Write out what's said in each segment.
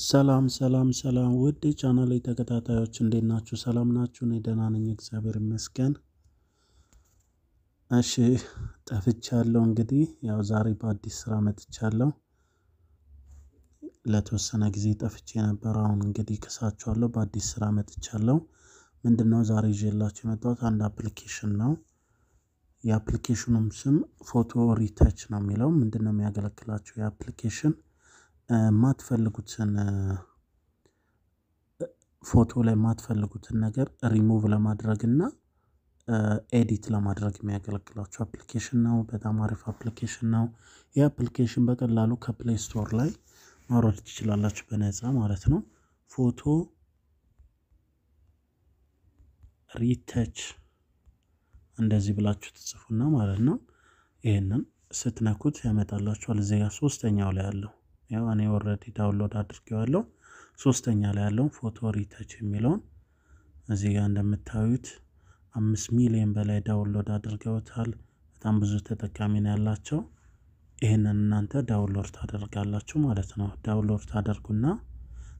ሰላም ሰላም ሰላም ውድ ቻናል ላይ ተከታታዮች እንዴት ናችሁ? ሰላም ናችሁ? እኔ ደህና ነኝ፣ እግዚአብሔር ይመስገን። እሺ ጠፍቻለሁ። እንግዲህ ያው ዛሬ በአዲስ ስራ መጥቻለሁ። ለተወሰነ ጊዜ ጠፍቼ የነበረ አሁን እንግዲህ ክሳችኋለሁ። በአዲስ ስራ መጥቻለሁ። ምንድን ነው ዛሬ ይዤላችሁ የመጣሁት አንድ አፕሊኬሽን ነው። የአፕሊኬሽኑም ስም ፎቶ ሪተች ነው የሚለው። ምንድን ነው የሚያገለግላችሁ የአፕሊኬሽን የማትፈልጉትን ፎቶ ላይ የማትፈልጉትን ነገር ሪሙቭ ለማድረግ እና ኤዲት ለማድረግ የሚያገለግላቸው አፕሊኬሽን ነው። በጣም አሪፍ አፕሊኬሽን ነው። ይህ አፕሊኬሽን በቀላሉ ከፕሌይ ስቶር ላይ ማውረድ ትችላላችሁ በነፃ ማለት ነው። ፎቶ ሪተች እንደዚህ ብላችሁ ትጽፉና ማለት ነው ይህንን ስትነኩት ያመጣላችኋል። እዚጋ ሶስተኛው ላይ አለው ያው እኔ ኦልሬዲ ዳውንሎድ አድርጌዋለሁ። ሶስተኛ ላይ ያለውን ፎቶ ሪተች የሚለውን እዚህ ጋር እንደምታዩት አምስት ሚሊዮን በላይ ዳውንሎድ አድርገውታል። በጣም ብዙ ተጠቃሚ ነው ያላቸው። ይህንን እናንተ ዳውንሎድ ታደርጋላችሁ ማለት ነው። ዳውንሎድ ታደርጉና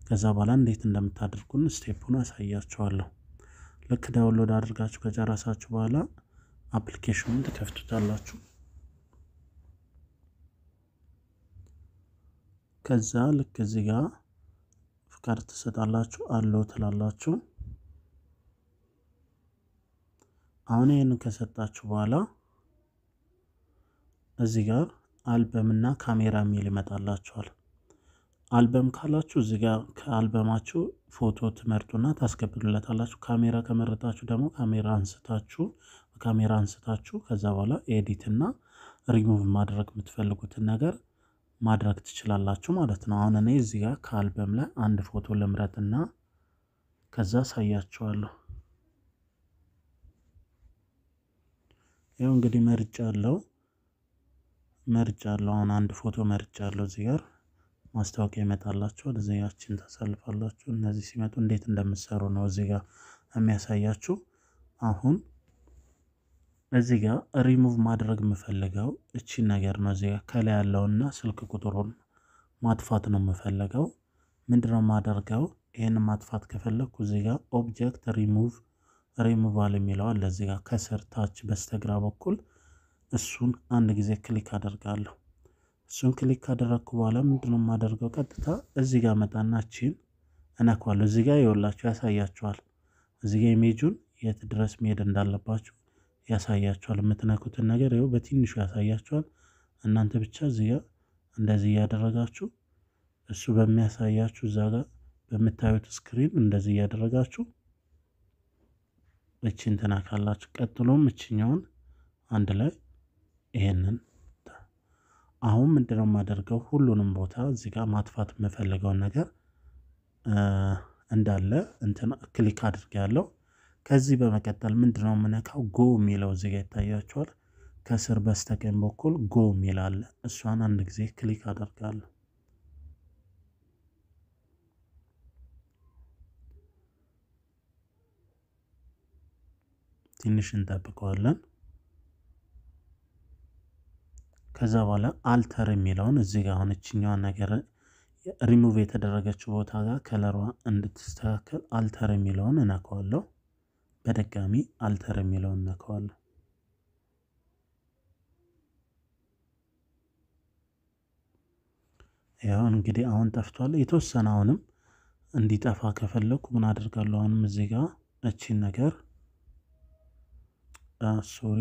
ከዛ በኋላ እንዴት እንደምታደርጉን ስቴፑን አሳያችኋለሁ። ልክ ዳውንሎድ አድርጋችሁ ከጨረሳችሁ በኋላ አፕሊኬሽኑን ትከፍቱታላችሁ። ከዛ ልክ እዚህ ጋር ፍቃድ ትሰጣላችሁ አለው ትላላችሁ። አሁን ይህን ከሰጣችሁ በኋላ እዚህ ጋር አልበም እና ካሜራ የሚል ይመጣላችኋል። አልበም ካላችሁ እዚህ ጋር ከአልበማችሁ ፎቶ ትመርጡና ታስገብሉለታላችሁ። ካሜራ ከመረጣችሁ ደግሞ ካሜራ አንስታችሁ ካሜራ አንስታችሁ ከዛ በኋላ ኤዲት እና ሪሙቭ ማድረግ የምትፈልጉትን ነገር ማድረግ ትችላላችሁ ማለት ነው። አሁን እኔ እዚህ ጋር ከአልበም ላይ አንድ ፎቶ ልምረጥና ከዛ አሳያችኋለሁ። ይኸው እንግዲህ መርጫ አለው መርጫ አለው። አሁን አንድ ፎቶ መርጫ አለው። እዚህ ጋር ማስታወቂያ ይመጣላችኋል። እዚህ ያችን ታሳልፋላችሁ። እነዚህ ሲመጡ እንዴት እንደምትሰሩ ነው እዚህ ጋር የሚያሳያችሁ አሁን እዚህ ጋ ሪሙቭ ማድረግ የምፈልገው እቺ ነገር ነው። እዚ ጋር ከላይ ያለውና ስልክ ቁጥሩን ማጥፋት ነው የምፈልገው። ምንድነው ማደርገው? ይህን ማጥፋት ከፈለግኩ እዚ ጋ ኦብጀክት ሪሙቭ ሪሙቫል የሚለው አለ እዚህ ከስር ታች በስተግራ በኩል እሱን አንድ ጊዜ ክሊክ አደርጋለሁ። እሱን ክሊክ ካደረግኩ በኋላ ምንድነው የማደርገው? ቀጥታ እዚ ጋ መጣና እቺን እነኳለሁ። እዚ ጋ ይወላችሁ ያሳያችኋል። እዚ ጋ ኢሜጁን የት ድረስ መሄድ እንዳለባችሁ ያሳያችኋል። የምትነኩትን ነገር ይኸው በትንሹ ያሳያችኋል። እናንተ ብቻ እዚህ ጋር እንደዚህ እያደረጋችሁ እሱ በሚያሳያችሁ እዛ ጋር በምታዩት ስክሪን እንደዚህ እያደረጋችሁ እችን ትነካላችሁ። ቀጥሎም እችኛውን አንድ ላይ ይሄንን አሁን ምንድነው የማደርገው? ሁሉንም ቦታ እዚህ ጋር ማጥፋት የምፈልገውን ነገር እንዳለ እንትን ክሊክ አድርጌ ያለው ከዚህ በመቀጠል ምንድነው የምነካው ጎ የሚለው እዚህ ጋ ከስር በስተቀኝ በኩል ጎ የሚል አለ። እሷን አንድ ጊዜ ክሊክ አደርጋለሁ። ትንሽ እንጠብቀዋለን። ከዛ በኋላ አልተር የሚለውን እዚህ ጋር አሁን እችኛዋ ነገር ሪሙቭ የተደረገችው ቦታ ጋር ከለሯ እንድትስተካከል አልተር የሚለውን እነካዋለሁ። በድጋሚ አልተር የሚለውን እነካዋለን። ያው እንግዲህ አሁን ጠፍቷል። የተወሰነ አሁንም እንዲጠፋ ከፈለኩ ምን አደርጋለሁ? አሁንም እዚህ ጋ እቺን ነገር ሶሪ፣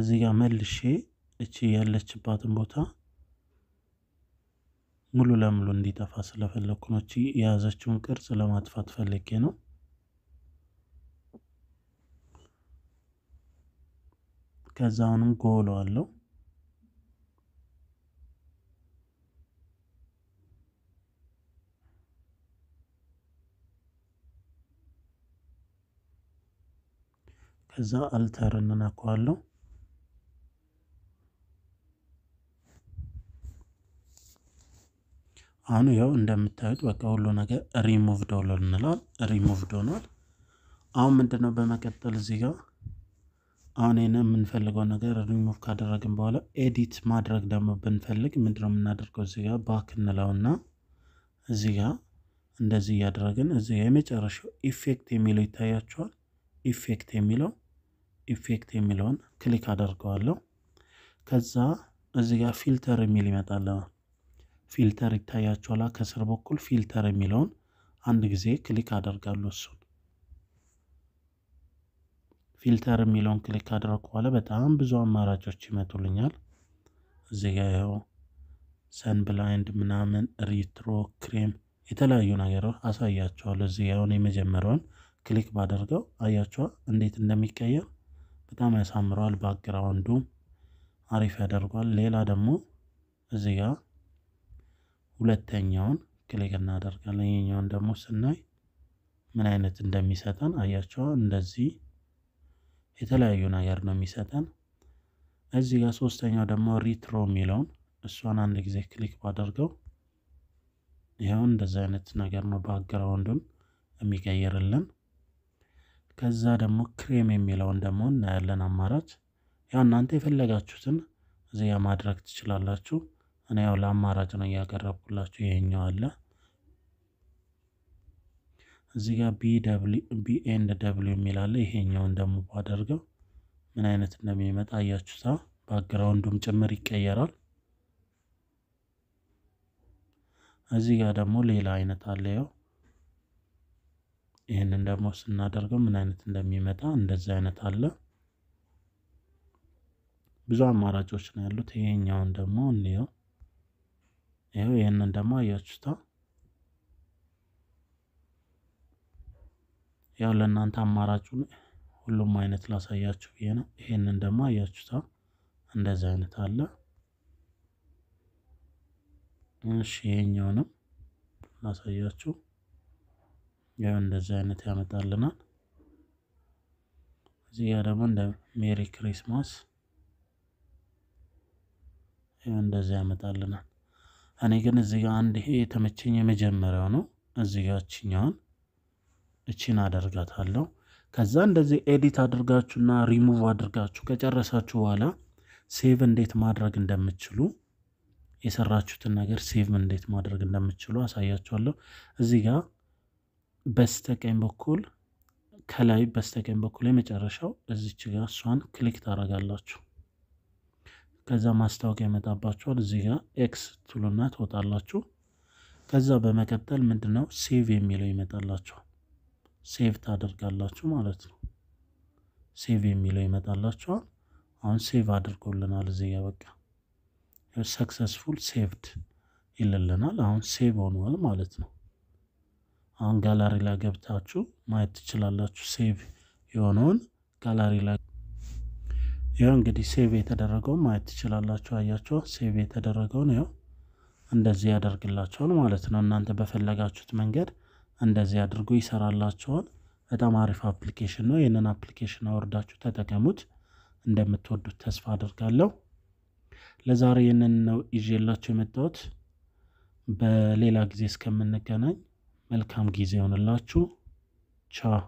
እዚህ ጋር መልሼ እቺ ያለችባትን ቦታ ሙሉ ለሙሉ እንዲጠፋ ስለፈለግኩ ነው። እቺ የያዘችውን ቅርጽ ለማጥፋት ፈልጌ ነው። ከዛ አሁንም ጎሎ አለው ከዛ አልተር እንነካዋለው። አሁን ያው እንደምታዩት በቃ ሁሉ ነገር ሪሙቭ ሆኗል እንላል ሪሙቭ ሆኗል። አሁን ምንድን ነው በመቀጠል እዚህ ጋር አሁን ይህን የምንፈልገው ነገር ሪሙቭ ካደረግን በኋላ ኤዲት ማድረግ ደግሞ ብንፈልግ ምንድን ነው የምናደርገው? እዚህ ጋር ባክ እንለውና እዚህ ጋር እንደዚህ እያደረግን እዚህ ጋር የመጨረሻው ኢፌክት የሚለው ይታያቸዋል። ኢፌክት የሚለው ኢፌክት የሚለውን ክሊክ አደርገዋለሁ። ከዛ እዚህ ጋር ፊልተር የሚል ይመጣልናል። ፊልተር ይታያችኋል። ከስር በኩል ፊልተር የሚለውን አንድ ጊዜ ክሊክ አደርጋለሁ። እሱን ፊልተር የሚለውን ክሊክ ካደረግኩ በኋላ በጣም ብዙ አማራጮች ይመጡልኛል። እዚህ ጋ ሰን ብላይንድ ምናምን፣ ሪትሮ፣ ክሬም የተለያዩ ነገሮች አሳያቸዋል እዚህ ያውን የመጀመሪያውን ክሊክ ባደርገው አያቸዋ እንዴት እንደሚቀየር በጣም ያሳምረዋል። ባክግራውንዱ አሪፍ ያደርጓል። ሌላ ደግሞ እዚህ ጋር ሁለተኛውን ክሊክ እናደርጋለን። ይህኛውን ደግሞ ስናይ ምን አይነት እንደሚሰጠን አያቸው። እንደዚህ የተለያዩ ነገር ነው የሚሰጠን። እዚህ ጋር ሶስተኛው ደግሞ ሪትሮ የሚለውን እሷን አንድ ጊዜ ክሊክ ባደርገው ይኸው እንደዚህ አይነት ነገር ነው ባክግራውንዱን የሚቀይርልን። ከዛ ደግሞ ክሬም የሚለውን ደግሞ እናያለን አማራጭ። ያው እናንተ የፈለጋችሁትን እዚያ ማድረግ ትችላላችሁ። እኔ ያው ለአማራጭ ነው እያቀረብኩላችሁ ይሄኛው አለ። እዚህ ጋር ቢ ኤንድ ደብሊው የሚል አለ። ይሄኛውን ደግሞ ባደርገው ምን አይነት እንደሚመጣ አያችሁታ። ባግራውንዱም ጭምር ይቀየራል። እዚህ ጋር ደግሞ ሌላ አይነት አለ። ያው ይህንን ደግሞ ስናደርገው ምን አይነት እንደሚመጣ እንደዚህ አይነት አለ። ብዙ አማራጮች ነው ያሉት። ይሄኛውን ደግሞ እንየው። ይኸው ይህንን ደግሞ አያችሁታ። ያው ለእናንተ አማራጩን ሁሉም አይነት ላሳያችሁ ብዬ ነው። ይህንን ደግሞ አያችሁታ። እንደዚህ አይነት አለ። እሺ ይሄኛውንም ላሳያችሁ። ያው እንደዚህ አይነት ያመጣልናል። እዚህ ጋር ደግሞ እንደ ሜሪ ክሪስማስ ያው እንደዚህ ያመጣልናል። እኔ ግን እዚህ ጋር አንድ ይሄ የተመቸኝ የመጀመሪያው ነው። እዚህ ጋር እችኛዋን እቺን አደርጋታለሁ። ከዛ እንደዚህ ኤዲት አድርጋችሁና ሪሙቭ አድርጋችሁ ከጨረሳችሁ በኋላ ሴቭ እንዴት ማድረግ እንደምችሉ የሰራችሁትን ነገር ሴቭ እንዴት ማድረግ እንደምችሉ አሳያችኋለሁ። እዚህ ጋር በስተቀኝ በኩል ከላይ በስተቀኝ በኩል የመጨረሻው እዚች ጋር እሷን ክሊክ ታደርጋላችሁ። ከዛ ማስታወቂያ ይመጣባችኋል። እዚህ ጋር ኤክስ ትሉና ትወጣላችሁ። ከዛ በመቀጠል ምንድን ነው ሴቭ የሚለው ይመጣላችሁ። ሴቭ ታደርጋላችሁ ማለት ነው። ሴቭ የሚለው ይመጣላችኋል። አሁን ሴቭ አድርጎልናል። እዚህ ጋር በቃ ሰክሰስፉል ሴቭድ ይልልናል። አሁን ሴቭ ሆኗል ማለት ነው። አሁን ጋላሪ ላይ ገብታችሁ ማየት ትችላላችሁ ሴቭ የሆነውን ጋላሪ ላይ ይኸው እንግዲህ ሴቭ የተደረገውን ማየት ትችላላችሁ። አያችሁ ሴቭ የተደረገውን ይኸው እንደዚህ ያደርግላችኋል ማለት ነው። እናንተ በፈለጋችሁት መንገድ እንደዚህ አድርጎ ይሰራላችኋል። በጣም አሪፍ አፕሊኬሽን ነው። ይህንን አፕሊኬሽን አወርዳችሁ ተጠቀሙት። እንደምትወዱት ተስፋ አድርጋለሁ። ለዛሬ ይህንን ነው ይዤላችሁ የመጣሁት። በሌላ ጊዜ እስከምንገናኝ መልካም ጊዜ ይሆንላችሁ። ቻ